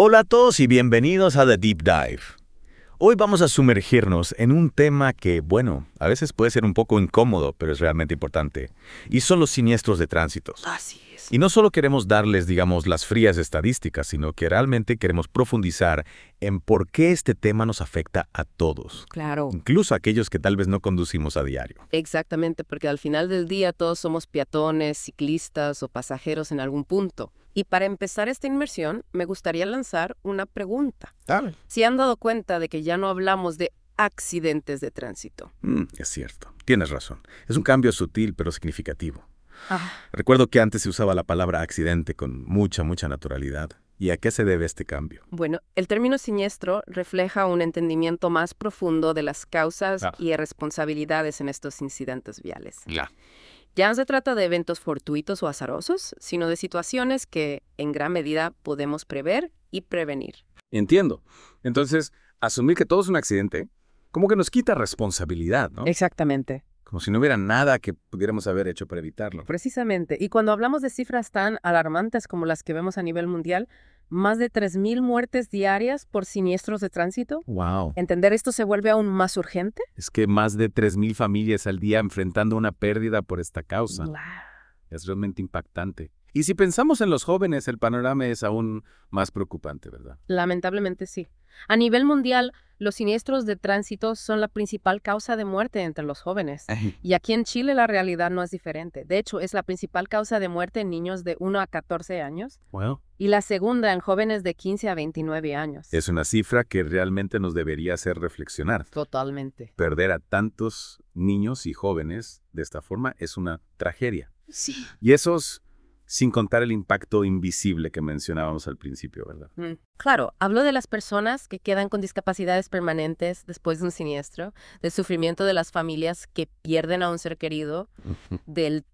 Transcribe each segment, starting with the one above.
Hola a todos y bienvenidos a The Deep Dive. Hoy vamos a sumergirnos en un tema que, bueno, a veces puede ser un poco incómodo, pero es realmente importante, y son los siniestros de tránsito. Así es. Y no solo queremos darles, digamos, las frías estadísticas, sino que realmente queremos profundizar en por qué este tema nos afecta a todos. Claro. Incluso a aquellos que tal vez no conducimos a diario. Exactamente, porque al final del día todos somos peatones, ciclistas o pasajeros en algún punto. Y para empezar esta inmersión, me gustaría lanzar una pregunta. Dale. Si han dado cuenta de que ya no hablamos de accidentes de tránsito. Mm, es cierto, tienes razón. Es un cambio sutil pero significativo. Ah. Recuerdo que antes se usaba la palabra accidente con mucha, mucha naturalidad. ¿Y a qué se debe este cambio? Bueno, el término siniestro refleja un entendimiento más profundo de las causas ah. y responsabilidades en estos incidentes viales. Ya no se trata de eventos fortuitos o azarosos, sino de situaciones que en gran medida podemos prever y prevenir. Entiendo. Entonces, asumir que todo es un accidente, como que nos quita responsabilidad, ¿no? Exactamente. Como si no hubiera nada que pudiéramos haber hecho para evitarlo. Precisamente. Y cuando hablamos de cifras tan alarmantes como las que vemos a nivel mundial, más de 3.000 muertes diarias por siniestros de tránsito. Wow. ¿Entender esto se vuelve aún más urgente? Es que más de 3.000 familias al día enfrentando una pérdida por esta causa. Wow. Es realmente impactante. Y si pensamos en los jóvenes, el panorama es aún más preocupante, ¿verdad? Lamentablemente sí. A nivel mundial, los siniestros de tránsito son la principal causa de muerte entre los jóvenes. Y aquí en Chile la realidad no es diferente. De hecho, es la principal causa de muerte en niños de 1 a 14 años. Wow. Y la segunda en jóvenes de 15 a 29 años. Es una cifra que realmente nos debería hacer reflexionar. Totalmente. Perder a tantos niños y jóvenes de esta forma es una tragedia. Sí. Y esos sin contar el impacto invisible que mencionábamos al principio, ¿verdad? Mm, claro, hablo de las personas que quedan con discapacidades permanentes después de un siniestro, del sufrimiento de las familias que pierden a un ser querido, del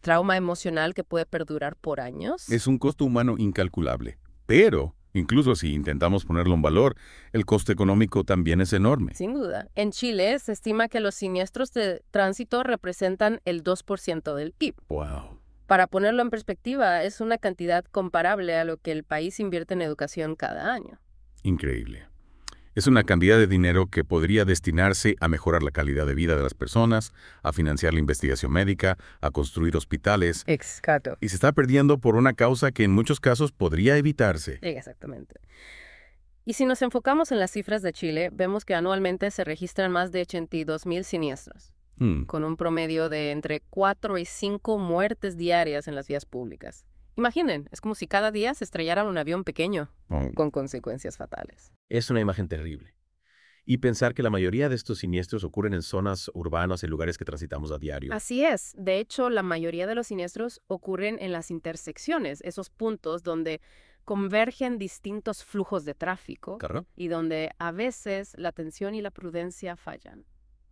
trauma emocional que puede perdurar por años. Es un costo humano incalculable, pero Incluso si intentamos ponerlo en valor, el costo económico también es enorme. Sin duda. En Chile se estima que los siniestros de tránsito representan el 2% del PIB. ¡Wow! Para ponerlo en perspectiva, es una cantidad comparable a lo que el país invierte en educación cada año. Increíble. Es una cantidad de dinero que podría destinarse a mejorar la calidad de vida de las personas, a financiar la investigación médica, a construir hospitales. Exacto. Y se está perdiendo por una causa que en muchos casos podría evitarse. Exactamente. Y si nos enfocamos en las cifras de Chile, vemos que anualmente se registran más de 82.000 siniestros. Mm. con un promedio de entre 4 y 5 muertes diarias en las vías públicas. Imaginen, es como si cada día se estrellara un avión pequeño, con consecuencias fatales. Es una imagen terrible. Y pensar que la mayoría de estos siniestros ocurren en zonas urbanas, en lugares que transitamos a diario. Así es. De hecho, la mayoría de los siniestros ocurren en las intersecciones, esos puntos donde convergen distintos flujos de tráfico y donde a veces la atención y la prudencia fallan.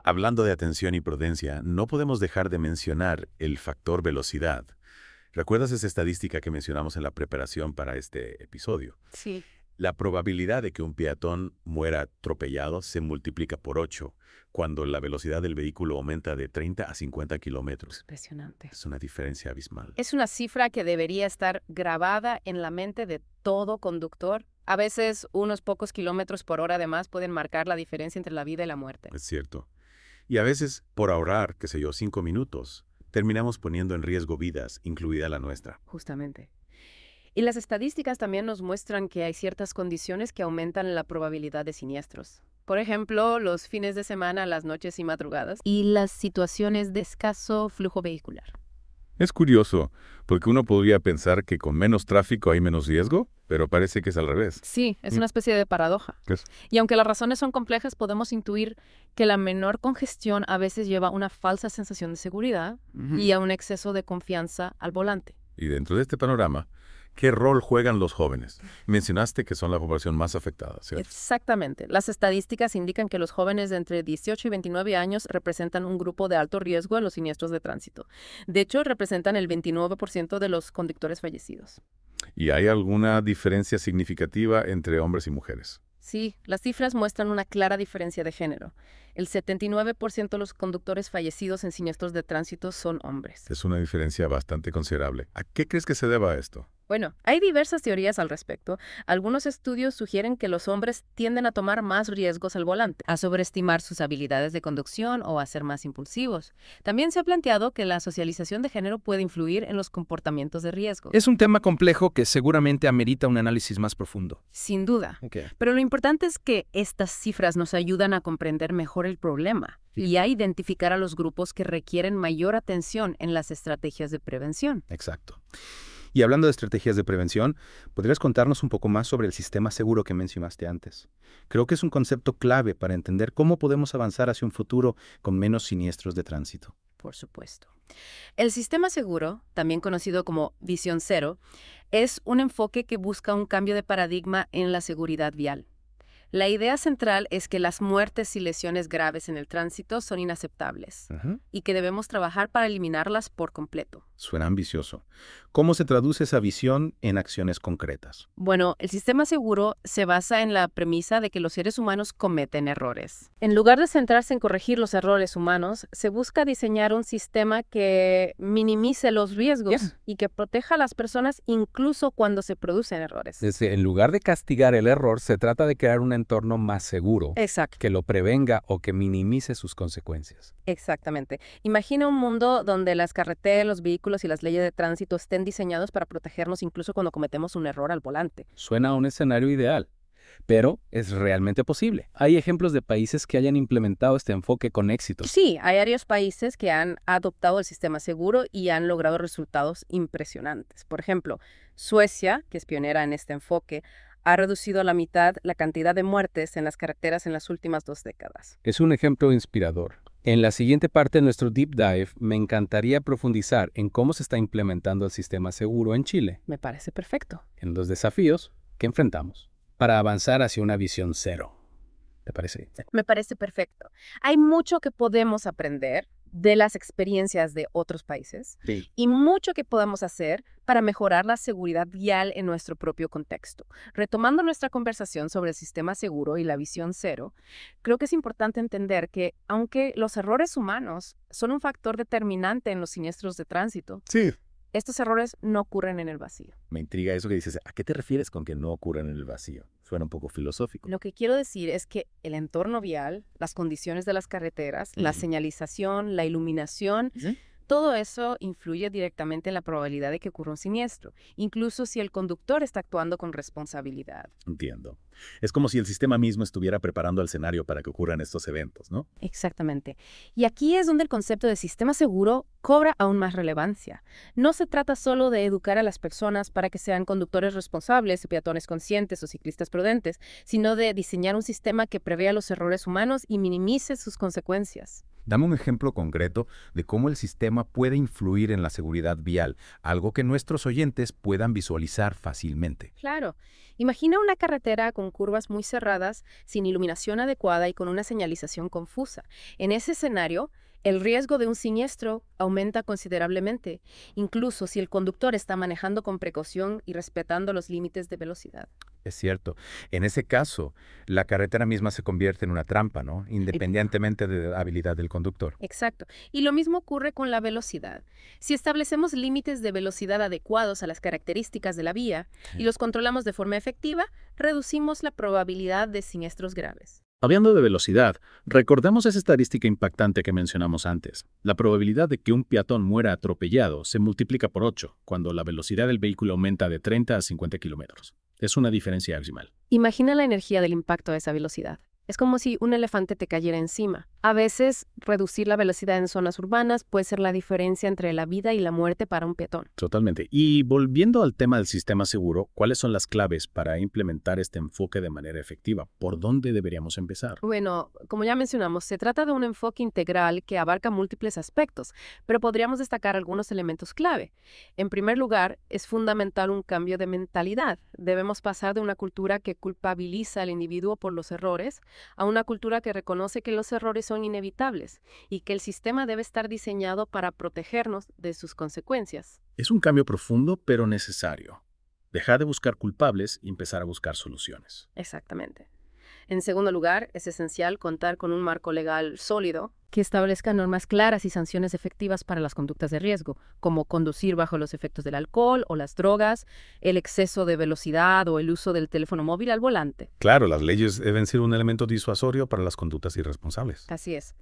Hablando de atención y prudencia, no podemos dejar de mencionar el factor velocidad. ¿Recuerdas esa estadística que mencionamos en la preparación para este episodio? Sí. La probabilidad de que un peatón muera atropellado se multiplica por 8 cuando la velocidad del vehículo aumenta de 30 a 50 kilómetros. Impresionante. Es una diferencia abismal. Es una cifra que debería estar grabada en la mente de todo conductor. A veces unos pocos kilómetros por hora además pueden marcar la diferencia entre la vida y la muerte. Es cierto. Y a veces, por ahorrar, qué sé yo, cinco minutos, terminamos poniendo en riesgo vidas, incluida la nuestra. Justamente. Y las estadísticas también nos muestran que hay ciertas condiciones que aumentan la probabilidad de siniestros. Por ejemplo, los fines de semana, las noches y madrugadas. Y las situaciones de escaso flujo vehicular. Es curioso, porque uno podría pensar que con menos tráfico hay menos riesgo, pero parece que es al revés. Sí, es una mm. especie de paradoja. Y aunque las razones son complejas, podemos intuir que la menor congestión a veces lleva a una falsa sensación de seguridad y a un exceso de confianza al volante. Y dentro de este panorama, ¿Qué rol juegan los jóvenes? Mencionaste que son la población más afectada, ¿cierto? Exactamente. Las estadísticas indican que los jóvenes de entre 18 y 29 años representan un grupo de alto riesgo en los siniestros de tránsito. De hecho, representan el 29% de los conductores fallecidos. ¿Y hay alguna diferencia significativa entre hombres y mujeres? Sí, las cifras muestran una clara diferencia de género. El 79% de los conductores fallecidos en siniestros de tránsito son hombres. Es una diferencia bastante considerable. ¿A qué crees que se deba esto? Bueno, hay diversas teorías al respecto. Algunos estudios sugieren que los hombres tienden a tomar más riesgos al volante, a sobreestimar sus habilidades de conducción o a ser más impulsivos. También se ha planteado que la socialización de género puede influir en los comportamientos de riesgo. Es un tema complejo que seguramente amerita un análisis más profundo. Sin duda. Pero lo importante es que estas cifras nos ayudan a comprender mejor el problema y a identificar a los grupos que requieren mayor atención en las estrategias de prevención. Exacto. Y hablando de estrategias de prevención, ¿podrías contarnos un poco más sobre el sistema seguro que mencionaste antes? Creo que es un concepto clave para entender cómo podemos avanzar hacia un futuro con menos siniestros de tránsito. Por supuesto. El sistema seguro, también conocido como Visión Cero, es un enfoque que busca un cambio de paradigma en la seguridad vial. La idea central es que las muertes y lesiones graves en el tránsito son inaceptables y que debemos trabajar para eliminarlas por completo. Suena ambicioso. ¿Cómo se traduce esa visión en acciones concretas? Bueno, el sistema seguro se basa en la premisa de que los seres humanos cometen errores. En lugar de centrarse en corregir los errores humanos, se busca diseñar un sistema que minimice los riesgos y que proteja a las personas incluso cuando se producen errores. en lugar de castigar el error, se trata de crear una entorno más seguro. Exacto. Que lo prevenga o que minimice sus consecuencias. Exactamente. Imagina un mundo donde las carreteras, los vehículos y las leyes de tránsito estén diseñados para protegernos incluso cuando cometemos un error al volante. Suena a un escenario ideal pero es realmente posible. Hay ejemplos de países que hayan implementado este enfoque con éxito. Sí, hay varios países que han adoptado el sistema seguro y han logrado resultados impresionantes. Por ejemplo, Suecia, que es pionera en este enfoque, ha reducido a la mitad la cantidad de muertes en las carreteras en las últimas dos décadas. Es un ejemplo inspirador. En la siguiente parte de nuestro deep dive, me encantaría profundizar en cómo se está implementando el sistema seguro en Chile. Me parece perfecto. En los desafíos que enfrentamos para avanzar hacia una visión cero. ¿Te parece? Me parece perfecto. Hay mucho que podemos aprender, de las experiencias de otros países y mucho que podamos hacer para mejorar la seguridad vial en nuestro propio contexto. Retomando nuestra conversación sobre el sistema seguro y la visión cero, creo que es importante entender que aunque los errores humanos son un factor determinante en los siniestros de tránsito, sí. estos errores no ocurren en el vacío. Me intriga eso que dices, ¿a qué te refieres con que no ocurren en el vacío? un poco filosófico. Lo que quiero decir es que el entorno vial, las condiciones de las carreteras, la señalización, la iluminación, todo eso influye directamente en la probabilidad de que ocurra un siniestro, incluso si el conductor está actuando con responsabilidad. Entiendo. Es como si el sistema mismo estuviera preparando el escenario para que ocurran estos eventos, ¿no? Exactamente. Y aquí es donde el concepto de sistema seguro cobra aún más relevancia. No se trata solo de educar a las personas para que sean conductores responsables, peatones conscientes o ciclistas prudentes, sino de diseñar un sistema que prevea los errores humanos y minimice sus consecuencias. Dame un ejemplo concreto de cómo el sistema puede influir en la seguridad vial, algo que nuestros oyentes puedan visualizar fácilmente. Claro. Imagina una carretera con curvas muy cerradas, sin iluminación adecuada y con una señalización confusa. En ese escenario, el riesgo de un siniestro aumenta considerablemente, incluso si el conductor está manejando con precaución y respetando los límites de velocidad. Es cierto. En ese caso, la carretera misma se convierte en una trampa, ¿no? Independientemente de la habilidad del conductor. Exacto. Y lo mismo ocurre con la velocidad. Si establecemos límites de velocidad adecuados a las características de la vía y los controlamos de forma efectiva, reducimos la probabilidad de siniestros graves. Hablando de velocidad, recordemos esa estadística impactante que mencionamos antes. La probabilidad de que un peatón muera atropellado se multiplica por 8 cuando la velocidad del vehículo aumenta de 30 a 50 kilómetros. Es una diferencia abismal. Imagina la energía del impacto a esa velocidad. Es como si un elefante te cayera encima. A veces, reducir la velocidad en zonas urbanas puede ser la diferencia entre la vida y la muerte para un peatón. Totalmente. Y volviendo al tema del sistema seguro, ¿cuáles son las claves para implementar este enfoque de manera efectiva? ¿Por dónde deberíamos empezar? Bueno, como ya mencionamos, se trata de un enfoque integral que abarca múltiples aspectos, pero podríamos destacar algunos elementos clave. En primer lugar, es fundamental un cambio de mentalidad. Debemos pasar de una cultura que culpabiliza al individuo por los errores a una cultura que reconoce que los errores son inevitables y que el sistema debe estar diseñado para protegernos de sus consecuencias. Es un cambio profundo pero necesario. Dejar de buscar culpables y empezar a buscar soluciones. Exactamente. En segundo lugar, es esencial contar con un marco legal sólido que establezca normas claras y sanciones efectivas para las conductas de riesgo, como conducir bajo los efectos del alcohol o las drogas, el exceso de velocidad o el uso del teléfono móvil al volante. Claro, las leyes deben ser un elemento disuasorio para las conductas irresponsables. Así es.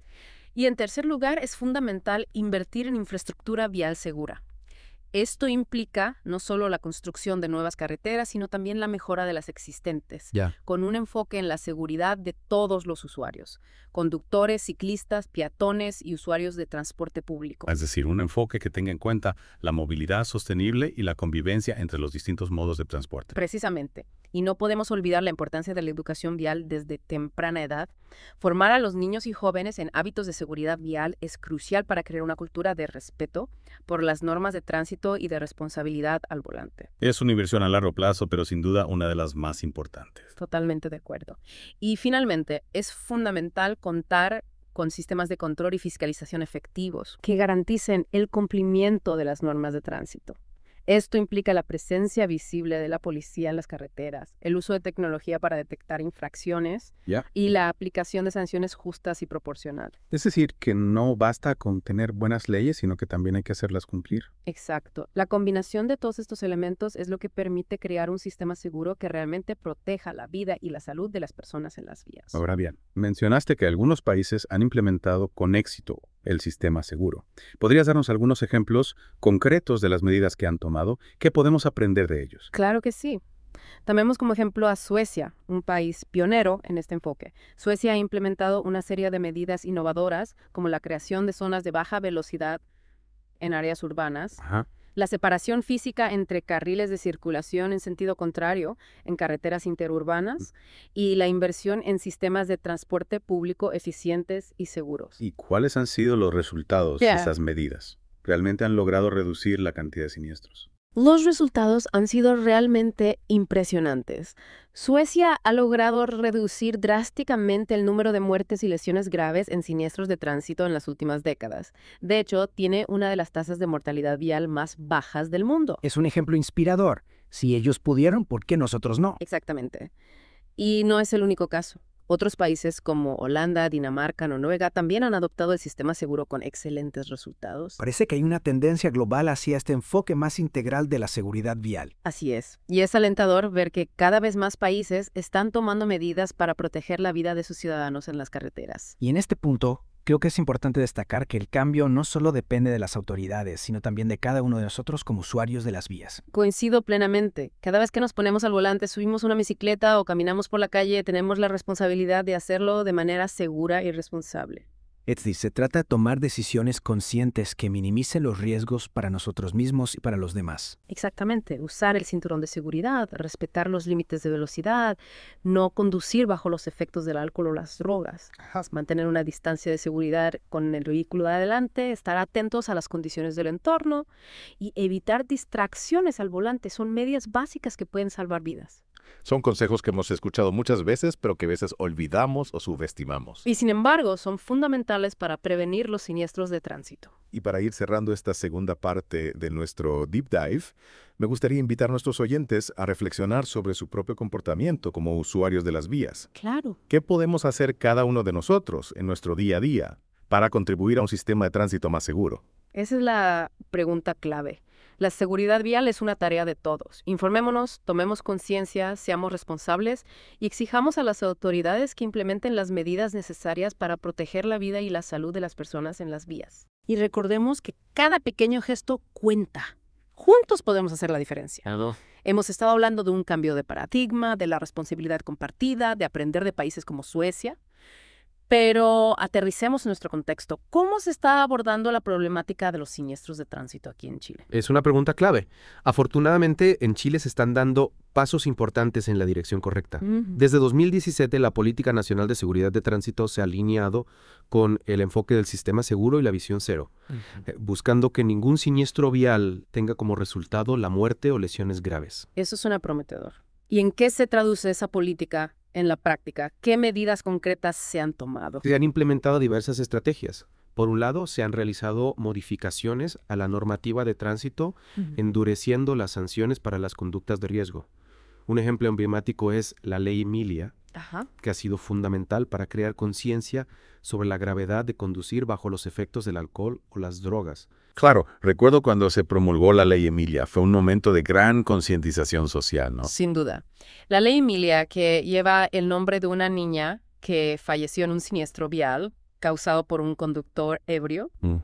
Y en tercer lugar, es fundamental invertir en infraestructura vial segura. Esto implica no solo la construcción de nuevas carreteras, sino también la mejora de las existentes, con un enfoque en la seguridad de todos los usuarios, conductores, ciclistas, peatones y usuarios de transporte público. Es decir, un enfoque que tenga en cuenta la movilidad sostenible y la convivencia entre los distintos modos de transporte. Precisamente. Y no podemos olvidar la importancia de la educación vial desde temprana edad. Formar a los niños y jóvenes en hábitos de seguridad vial es crucial para crear una cultura de respeto por las normas de tránsito y de responsabilidad al volante. Es una inversión a largo plazo, pero sin duda una de las más importantes. Totalmente de acuerdo. Y finalmente, es fundamental contar con sistemas de control y fiscalización efectivos que garanticen el cumplimiento de las normas de tránsito. Esto implica la presencia visible de la policía en las carreteras, el uso de tecnología para detectar infracciones y la aplicación de sanciones justas y proporcionales. Es decir, que no basta con tener buenas leyes, sino que también hay que hacerlas cumplir. Exacto. La combinación de todos estos elementos es lo que permite crear un sistema seguro que realmente proteja la vida y la salud de las personas en las vías. Ahora bien, mencionaste que algunos países han implementado con éxito el sistema seguro. ¿Podrías darnos algunos ejemplos concretos de las medidas que han tomado? ¿Qué podemos aprender de ellos? Claro que sí. Tomemos como ejemplo a Suecia, un país pionero en este enfoque. Suecia ha implementado una serie de medidas innovadoras como la creación de zonas de baja velocidad en áreas urbanas, la separación física entre carriles de circulación en sentido contrario en carreteras interurbanas y la inversión en sistemas de transporte público eficientes y seguros. ¿Y cuáles han sido los resultados de esas medidas? ¿Realmente han logrado reducir la cantidad de siniestros? Los resultados han sido realmente impresionantes. Suecia ha logrado reducir drásticamente el número de muertes y lesiones graves en siniestros de tránsito en las últimas décadas. De hecho, tiene una de las tasas de mortalidad vial más bajas del mundo. Es un ejemplo inspirador. Si ellos pudieron, ¿por qué nosotros no? Exactamente. Y no es el único caso. Otros países como Holanda, Dinamarca, Noruega también han adoptado el sistema seguro con excelentes resultados. Parece que hay una tendencia global hacia este enfoque más integral de la seguridad vial. Así es. Y es alentador ver que cada vez más países están tomando medidas para proteger la vida de sus ciudadanos en las carreteras. Y en este punto, Creo que es importante destacar que el cambio no solo depende de las autoridades, sino también de cada uno de nosotros como usuarios de las vías. Coincido plenamente. Cada vez que nos ponemos al volante, subimos una bicicleta o caminamos por la calle, tenemos la responsabilidad de hacerlo de manera segura y responsable. Etsy se trata de tomar decisiones conscientes que minimicen los riesgos para nosotros mismos y para los demás. Exactamente, usar el cinturón de seguridad, respetar los límites de velocidad, no conducir bajo los efectos del alcohol o las drogas, mantener una distancia de seguridad con el vehículo de adelante, estar atentos a las condiciones del entorno y evitar distracciones al volante son medidas básicas que pueden salvar vidas. Son consejos que hemos escuchado muchas veces, pero que a veces olvidamos o subestimamos. Y sin embargo, son fundamentales para prevenir los siniestros de tránsito. Y para ir cerrando esta segunda parte de nuestro deep dive, me gustaría invitar a nuestros oyentes a reflexionar sobre su propio comportamiento como usuarios de las vías. Claro. ¿Qué podemos hacer cada uno de nosotros en nuestro día a día para contribuir a un sistema de tránsito más seguro? Esa es la pregunta clave. La seguridad vial es una tarea de todos. Informémonos, tomemos conciencia, seamos responsables y exijamos a las autoridades que implementen las medidas necesarias para proteger la vida y la salud de las personas en las vías. Y recordemos que cada pequeño gesto cuenta. Juntos podemos hacer la diferencia. Hemos estado hablando de un cambio de paradigma, de la responsabilidad compartida, de aprender de países como Suecia, pero aterricemos nuestro contexto. ¿Cómo se está abordando la problemática de los siniestros de tránsito aquí en Chile? Es una pregunta clave. Afortunadamente, en Chile se están dando pasos importantes en la dirección correcta. Desde 2017, la Política Nacional de Seguridad de Tránsito se ha alineado con el enfoque del sistema seguro y la visión cero, eh, buscando que ningún siniestro vial tenga como resultado la muerte o lesiones graves. Eso suena prometedor. ¿Y en qué se traduce esa política en la práctica? ¿Qué medidas concretas se han tomado? Se han implementado diversas estrategias. Por un lado, se han realizado modificaciones a la normativa de tránsito, endureciendo las sanciones para las conductas de riesgo. Un ejemplo emblemático es la ley Emilia, que ha sido fundamental para crear conciencia sobre la gravedad de conducir bajo los efectos del alcohol o las drogas, Claro, recuerdo cuando se promulgó la ley Emilia, fue un momento de gran concientización social, ¿no? Sin duda. La ley Emilia, que lleva el nombre de una niña que falleció en un siniestro vial causado por un conductor ebrio, mm.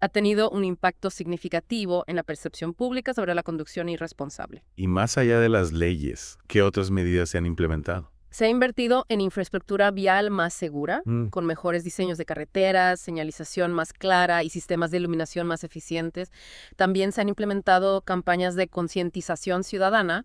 ha tenido un impacto significativo en la percepción pública sobre la conducción irresponsable. Y más allá de las leyes, ¿qué otras medidas se han implementado? Se ha invertido en infraestructura vial más segura, mm. con mejores diseños de carreteras, señalización más clara y sistemas de iluminación más eficientes. También se han implementado campañas de concientización ciudadana,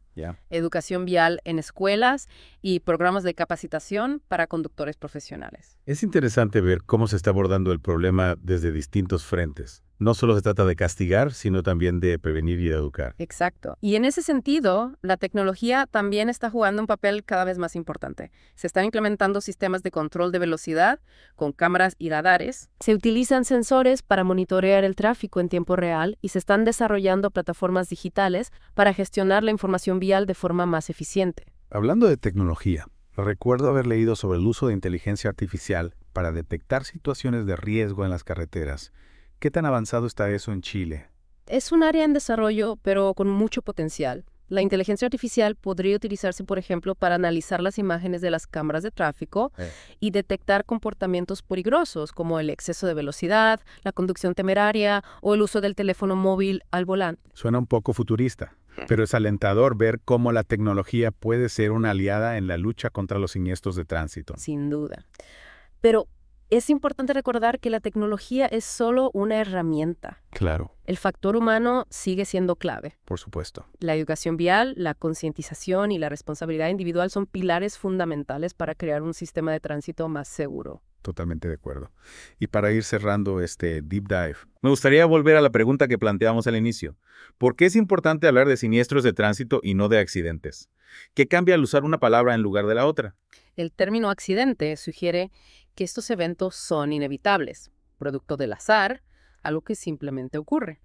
educación vial en escuelas y programas de capacitación para conductores profesionales. Es interesante ver cómo se está abordando el problema desde distintos frentes. No solo se trata de castigar, sino también de prevenir y de educar. Exacto. Y en ese sentido, la tecnología también está jugando un papel cada vez más importante. Se están implementando sistemas de control de velocidad con cámaras y radares. Se utilizan sensores para monitorear el tráfico en tiempo real y se están desarrollando plataformas digitales para gestionar la información vial de forma más eficiente. Hablando de tecnología, recuerdo haber leído sobre el uso de inteligencia artificial para detectar situaciones de riesgo en las carreteras ¿Qué tan avanzado está eso en Chile? Es un área en desarrollo, pero con mucho potencial. La inteligencia artificial podría utilizarse, por ejemplo, para analizar las imágenes de las cámaras de tráfico y detectar comportamientos peligrosos como el exceso de velocidad, la conducción temeraria o el uso del teléfono móvil al volante. Suena un poco futurista, pero es alentador ver cómo la tecnología puede ser una aliada en la lucha contra los siniestros de tránsito. Sin duda. Pero es importante recordar que la tecnología es solo una herramienta. Claro. El factor humano sigue siendo clave. Por supuesto. La educación vial, la concientización y la responsabilidad individual son pilares fundamentales para crear un sistema de tránsito más seguro. Totalmente de acuerdo. Y para ir cerrando este deep dive, me gustaría volver a la pregunta que planteamos al inicio. ¿Por qué es importante hablar de siniestros de tránsito y no de accidentes? ¿Qué cambia al usar una palabra en lugar de la otra? El término accidente sugiere que estos eventos son inevitables, producto del azar, algo que simplemente ocurre.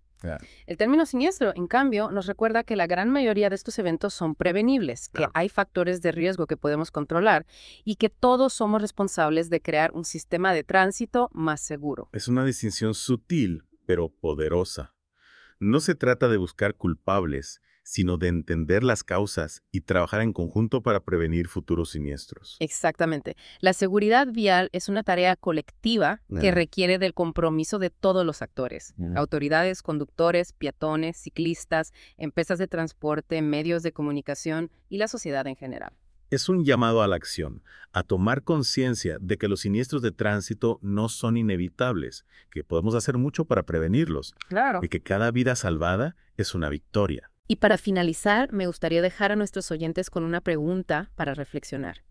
El término siniestro, en cambio, nos recuerda que la gran mayoría de estos eventos son prevenibles, que hay factores de riesgo que podemos controlar y que todos somos responsables de crear un sistema de tránsito más seguro. Es una distinción sutil, pero poderosa. No se trata de buscar culpables, sino de entender las causas y trabajar en conjunto para prevenir futuros siniestros. Exactamente. La seguridad vial es una tarea colectiva que requiere del compromiso de todos los actores, autoridades, conductores, peatones, ciclistas, empresas de transporte, medios de comunicación y la sociedad en general. Es un llamado a la acción, a tomar conciencia de que los siniestros de tránsito no son inevitables, que podemos hacer mucho para prevenirlos y que cada vida salvada es una victoria. Y para finalizar, me gustaría dejar a nuestros oyentes con una pregunta para reflexionar.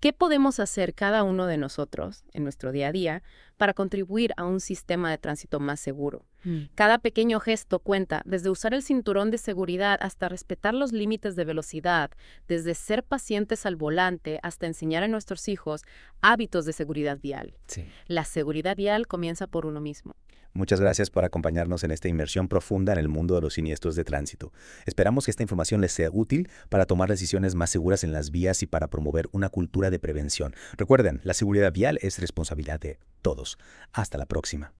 ¿Qué podemos hacer cada uno de nosotros en nuestro día a día para contribuir a un sistema de tránsito más seguro? Mm. Cada pequeño gesto cuenta, desde usar el cinturón de seguridad hasta respetar los límites de velocidad, desde ser pacientes al volante hasta enseñar a nuestros hijos hábitos de seguridad vial. La seguridad vial comienza por uno mismo. Muchas gracias por acompañarnos en esta inmersión profunda en el mundo de los siniestros de tránsito. Esperamos que esta información les sea útil para tomar decisiones más seguras en las vías y para promover una cultura de prevención. Recuerden, la seguridad vial es responsabilidad de todos. Hasta la próxima.